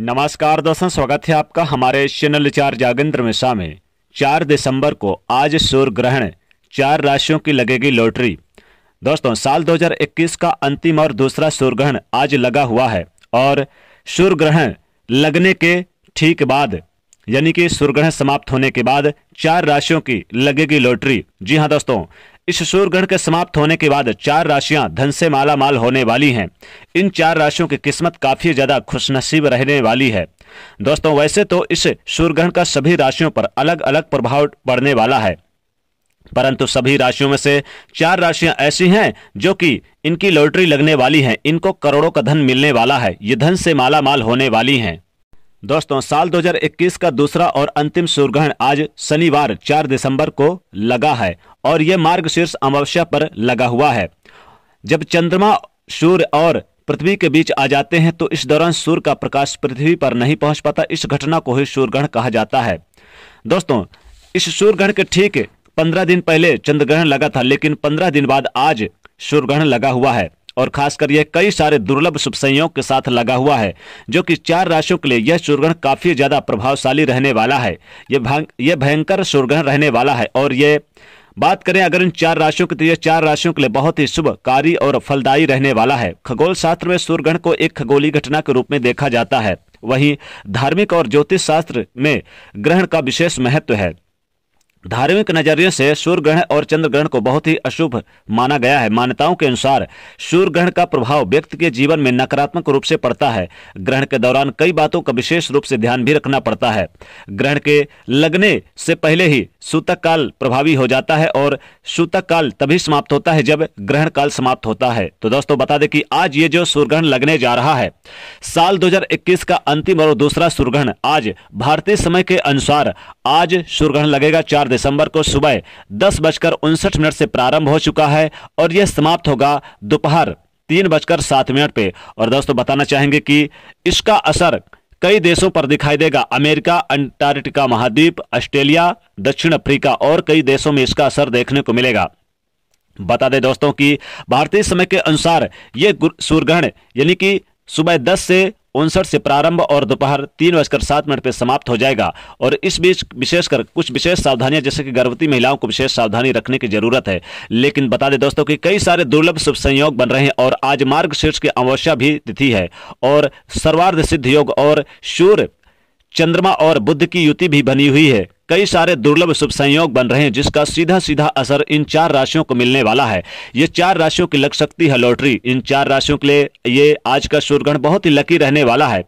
नमस्कार दोस्तों स्वागत है आपका हमारे चैनल चार जागेंद्र में चार दिसंबर को आज सूर्य ग्रहण चार राशियों की लगेगी लॉटरी दोस्तों साल 2021 का अंतिम और दूसरा सूर्य ग्रहण आज लगा हुआ है और सूर्य ग्रहण लगने के ठीक बाद यानी कि सूर्य ग्रहण समाप्त होने के बाद चार राशियों की लगेगी लॉटरी जी हाँ दोस्तों इस शोरगढ़ के समाप्त होने के बाद चार राशियां धन से माला माल होने वाली हैं इन चार राशियों की किस्मत काफी ज्यादा खुशनसीब रहने वाली है दोस्तों वैसे तो इस सूर्यग्रहण का सभी राशियों पर अलग अलग प्रभाव पड़ने वाला है परंतु सभी राशियों में से चार राशियां ऐसी हैं जो कि इनकी लॉटरी लगने वाली है इनको करोड़ों का धन मिलने वाला है ये धन से माला माल होने वाली हैं दोस्तों साल 2021 का दूसरा और अंतिम सूर्यग्रहण आज शनिवार 4 दिसंबर को लगा है और यह मार्ग शीर्ष अमावस्या पर लगा हुआ है जब चंद्रमा सूर्य और पृथ्वी के बीच आ जाते हैं तो इस दौरान सूर्य का प्रकाश पृथ्वी पर नहीं पहुंच पाता इस घटना को ही सूर्यग्रहण कहा जाता है दोस्तों इस सूर्यग्रहण के ठीक पंद्रह दिन पहले चंद्रग्रहण लगा था लेकिन पंद्रह दिन बाद आज सूर्यग्रहण लगा हुआ है और खासकर यह कई सारे दुर्लभ शुभ संयोग के साथ लगा हुआ है जो कि चार राशियों के लिए यह सुरगण काफी ज्यादा प्रभावशाली रहने वाला है यह यह भयंकर सुरगण रहने वाला है और यह बात करें अगर इन चार राशियों की तो यह चार राशियों के लिए बहुत ही शुभ कार्य और फलदायी रहने वाला है खगोल शास्त्र में सूर्यग्रहण को एक खगोली घटना के रूप में देखा जाता है वहीं धार्मिक और ज्योतिष शास्त्र में ग्रहण का विशेष महत्व है धार्मिक नजरियों से सूर्य ग्रहण और चंद्र ग्रहण को बहुत ही अशुभ माना गया है मान्यताओं के अनुसार सूर्य ग्रहण का प्रभाव व्यक्ति के जीवन में नकारात्मक रूप से पड़ता है ग्रहण के दौरान कई बातों का विशेष रूप से ध्यान भी रखना पड़ता है ग्रहण के लगने से पहले ही सूतक काल प्रभावी हो जाता है और सूतक काल तभी समाप्त होता है जब ग्रहण काल समाप्त होता है तो दोस्तों बता दें कि आज ये जो सूर्य ग्रहण लगने जा रहा है साल दो का अंतिम और दूसरा सूर्य ग्रहण आज भारतीय समय के अनुसार आज सूर्य ग्रहण लगेगा चार दिसंबर को सुबह दस बजकर उनसठ मिनट से प्रारंभ हो चुका है और यह समाप्त होगा दोपहर तीन बजकर सात मिनट पे और दोस्तों बताना चाहेंगे कि इसका असर कई देशों पर दिखाई देगा अमेरिका अंटार्कटिका महाद्वीप ऑस्ट्रेलिया दक्षिण अफ्रीका और कई देशों में इसका असर देखने को मिलेगा बता दें दोस्तों कि भारतीय समय के अनुसार ये ग्रहण यानी कि सुबह 10 से उनसठ से प्रारंभ और दोपहर तीन बजकर सात मिनट पर समाप्त हो जाएगा और इस बीच विशेषकर कुछ विशेष सावधानियां जैसे कि गर्भवती महिलाओं को विशेष सावधानी रखने की जरूरत है लेकिन बता दें दोस्तों कि कई सारे दुर्लभ शुभ संयोग बन रहे हैं और आज मार्ग शीर्ष की अमावस्या भी तिथि है और सर्वार्ध सिद्ध योग और सूर्य चंद्रमा और बुद्ध की युति भी बनी हुई है कई सारे दुर्लभ शुभ संयोग बन रहे हैं जिसका सीधा सीधा असर इन चार राशियों को मिलने वाला है ये चार राशियों की लग सकती है लॉटरी इन चार राशियों के लिए ये आज का सूर्यग्रहण बहुत ही लकी रहने वाला है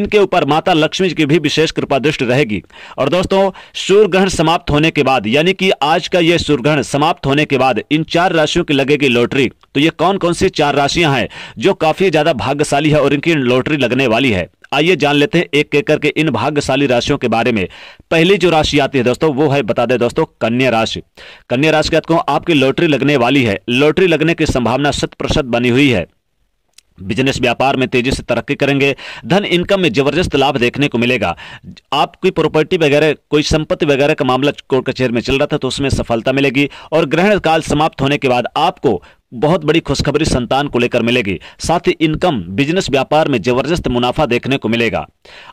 इनके ऊपर माता लक्ष्मी की भी विशेष कृपा दृष्टि रहेगी और दोस्तों सूर्यग्रहण समाप्त होने के बाद यानी कि आज का यह सूर्यग्रहण समाप्त होने के बाद इन चार राशियों की लगेगी लॉटरी तो ये कौन कौन सी चार राशियां हैं जो काफी ज्यादा भाग्यशाली है और इनकी लॉटरी लगने वाली है आइए जान लेते हैं एक एक करके इन भाग्यशाली राशियों के बारे में पहली जो राशि आती है दोस्तों वो है बता दे दोस्तों कन्या राशि कन्या राशि के आपकी लॉटरी लगने वाली है लॉटरी लगने की संभावना शत प्रतिशत बनी हुई है बिजनेस व्यापार में तेजी से तरक्की करेंगे धन इनकम में जबरदस्त लाभ देखने को मिलेगा आपकी प्रॉपर्टी वगैरह कोई संपत्ति वगैरह का मामला कोर्ट कचहरी में चल रहा था तो उसमें सफलता मिलेगी और ग्रहण काल समाप्त होने के बाद आपको बहुत बड़ी खुशखबरी संतान को लेकर मिलेगी साथ ही इनकम बिजनेस व्यापार में जबरदस्त मुनाफा देखने को मिलेगा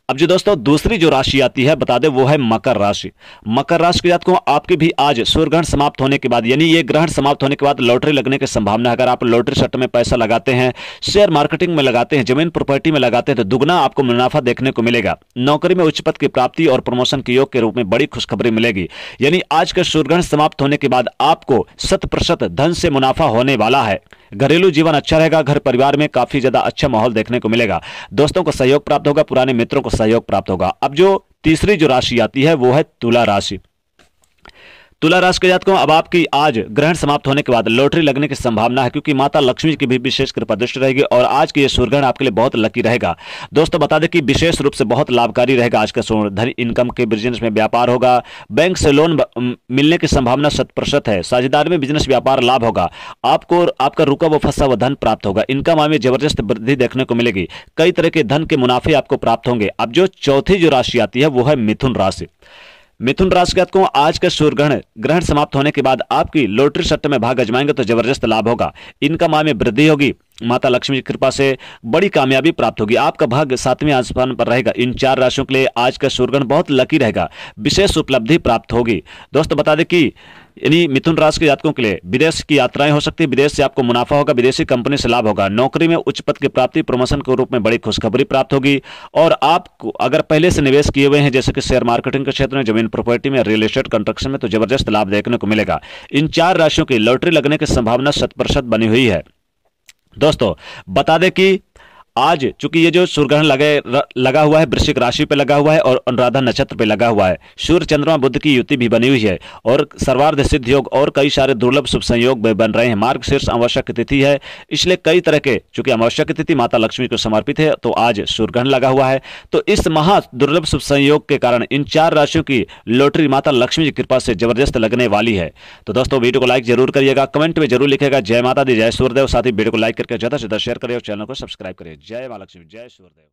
अब जो दोस्तों दूसरी जो राशि आती है बता दे वो है मकर राशि मकर राशि के जातकों आपके भी आज ग्रहण समाप्त होने के बाद यानी ये ग्रहण समाप्त होने के बाद लॉटरी लगने की संभावना है अगर आप लॉटरी सट्ट में पैसा लगाते हैं शेयर मार्केटिंग में लगाते हैं जमीन प्रॉपर्टी में लगाते हैं तो दुगना आपको मुनाफा देखने को मिलेगा नौकरी में उच्च पद की प्राप्ति और प्रमोशन के योग के रूप में बड़ी खुशखबरी मिलेगी यानी आज का सूर्यग्रहण समाप्त होने के बाद आपको शत धन से मुनाफा होने वाला वाला है घरेलू जीवन अच्छा रहेगा घर परिवार में काफी ज्यादा अच्छा माहौल देखने को मिलेगा दोस्तों को सहयोग प्राप्त होगा पुराने मित्रों को सहयोग प्राप्त होगा अब जो तीसरी जो राशि आती है वो है तुला राशि तुला राशि के जातकों अब आपकी आज ग्रहण समाप्त होने के बाद लॉटरी लगने की संभावना है क्योंकि माता लक्ष्मी की भी विशेष कृपा दृष्टि रहेगी और आज की यह सूर्यग्रहण आपके लिए बहुत लकी रहेगा दोस्तों बता दें कि विशेष रूप से बहुत लाभकारी रहेगा आज का सूर्य धन इनकम के बिजनेस में व्यापार होगा बैंक से लोन मिलने की संभावना शत प्रतिशत है साझेदार में बिजनेस व्यापार लाभ होगा आपको आपका रुका व फंसा व धन प्राप्त होगा इनकम आय में जबरदस्त वृद्धि देखने को मिलेगी कई तरह के धन के मुनाफे आपको प्राप्त होंगे अब जो चौथी जो राशि आती है वो है मिथुन राशि मिथुन राशि को आज का सूर्य ग्रहण ग्रहण समाप्त होने के बाद आपकी लोटरी सट्टे में भाग अजमाएंगे तो जबरदस्त लाभ होगा इनकम आय में वृद्धि होगी माता लक्ष्मी की कृपा से बड़ी कामयाबी प्राप्त होगी आपका भाग सातवें आसमान पर रहेगा इन चार राशियों के लिए आज का ग्रहण बहुत लकी रहेगा विशेष उपलब्धि प्राप्त होगी दोस्तों बता दें कि यानी मिथुन राशि के जातकों के लिए विदेश की यात्राएं हो सकती है विदेश से आपको मुनाफा होगा विदेशी कंपनी से लाभ होगा नौकरी में उच्च पद की प्राप्ति प्रमोशन के रूप में बड़ी खुशखबरी प्राप्त होगी और आप अगर पहले से निवेश किए हुए हैं जैसे कि शेयर मार्केटिंग के क्षेत्र में जमीन प्रॉपर्टी में रियल एस्टेट कंस्ट्रक्शन में तो जबरदस्त लाभ देखने को मिलेगा इन चार राशियों की लॉटरी लगने की संभावना शत बनी हुई है दोस्तों बता दें कि आज चूंकि ये जो सूर्य ग्रहण लगे लगा हुआ है वृश्चिक राशि पे लगा हुआ है और अनुराधा नक्षत्र पे लगा हुआ है सूर्य चंद्रमा बुद्ध की युति भी बनी हुई है और सर्वार्ध सिद्ध योग और कई सारे दुर्लभ शुभ संयोग भी बन रहे हैं मार्ग शीर्ष आवश्यक तिथि है इसलिए कई तरह के चूंकि आवश्यक तिथि माता लक्ष्मी को समर्पित है तो आज सूर्य ग्रहण लगा हुआ है तो इस महा दुर्लभ शुभ संयोग के कारण इन चार राशियों की लॉटरी माता लक्ष्मी की कृपा से जबरदस्त लगने वाली है तो दोस्तों वीडियो को लाइक जरूर करिएगा कमेंट में जरूर लिखेगा जय माता दी जय सूर्यदेव साथ ही वीडियो को लाइक करके ज्यादा से ज्यादा शेयर करिए और चैनल को सब्सक्राइब करिए जय महालक्ष्मी जय सूर्यदेव